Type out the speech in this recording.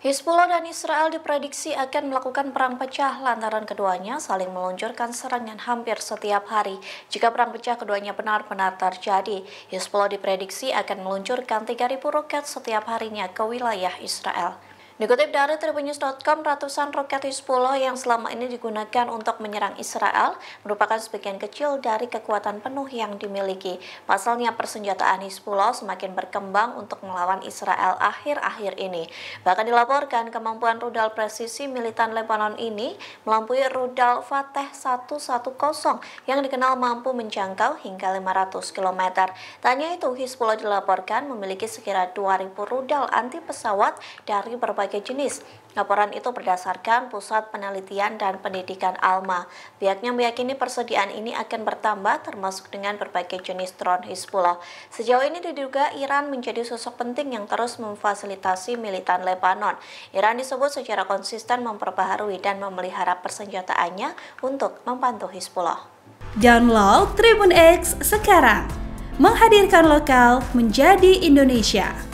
Hizbullah dan Israel diprediksi akan melakukan perang pecah lantaran keduanya saling meluncurkan serangan hampir setiap hari. Jika perang pecah keduanya benar-benar terjadi, Hizbullah diprediksi akan meluncurkan 3.000 roket setiap harinya ke wilayah Israel. Dikutip dari tribunnews.com, ratusan roket Hizbullah yang selama ini digunakan untuk menyerang Israel merupakan sebagian kecil dari kekuatan penuh yang dimiliki. Pasalnya persenjataan Hizbullah semakin berkembang untuk melawan Israel akhir-akhir ini. Bahkan dilaporkan kemampuan rudal presisi militan Lebanon ini melampaui rudal Fateh 110 yang dikenal mampu menjangkau hingga 500 km. Tanya itu Hizbullah dilaporkan memiliki sekira 2000 rudal anti pesawat dari berbagai berbagai jenis. Laporan itu berdasarkan Pusat Penelitian dan Pendidikan ALMA. Pihaknya meyakini persediaan ini akan bertambah termasuk dengan berbagai jenis drone Hizbullah. Sejauh ini diduga Iran menjadi sosok penting yang terus memfasilitasi militan Lebanon. Iran disebut secara konsisten memperbaharui dan memelihara persenjataannya untuk membantu Hizbullah. Download Tribun X sekarang. Menghadirkan lokal menjadi Indonesia.